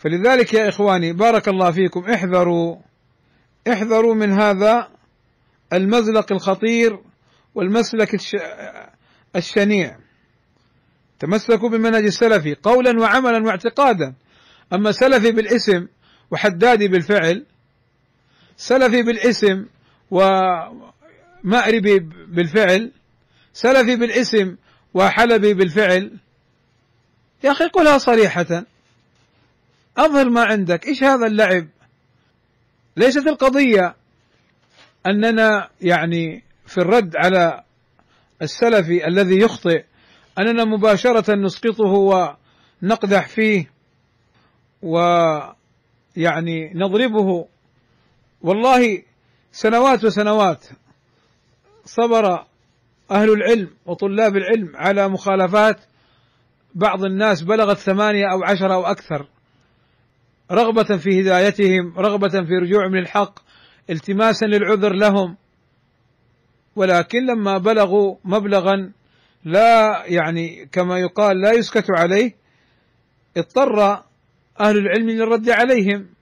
فلذلك يا اخواني بارك الله فيكم احذروا احذروا من هذا المزلق الخطير والمسلك الشنيع تمسكوا بمنهج السلفي قولا وعملا واعتقادا اما سلفي بالاسم وحدادي بالفعل سلفي بالاسم ومأربي بالفعل سلفي بالاسم وحلبي بالفعل يا اخي قلها صريحة أظهر ما عندك إيش هذا اللعب ليست القضية أننا يعني في الرد على السلفي الذي يخطئ أننا مباشرة نسقطه ونقدح فيه ويعني نضربه والله سنوات وسنوات صبر أهل العلم وطلاب العلم على مخالفات بعض الناس بلغت ثمانية أو عشرة أو أكثر رغبة في هدايتهم رغبة في رجوعهم للحق التماسا للعذر لهم ولكن لما بلغوا مبلغا لا يعني كما يقال لا يسكت عليه اضطر أهل العلم للرد عليهم